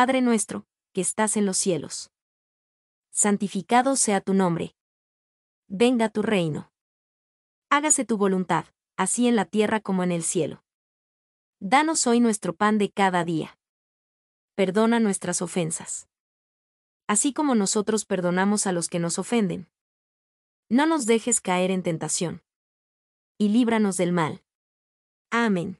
Padre nuestro, que estás en los cielos. Santificado sea tu nombre. Venga tu reino. Hágase tu voluntad, así en la tierra como en el cielo. Danos hoy nuestro pan de cada día. Perdona nuestras ofensas. Así como nosotros perdonamos a los que nos ofenden. No nos dejes caer en tentación. Y líbranos del mal. Amén.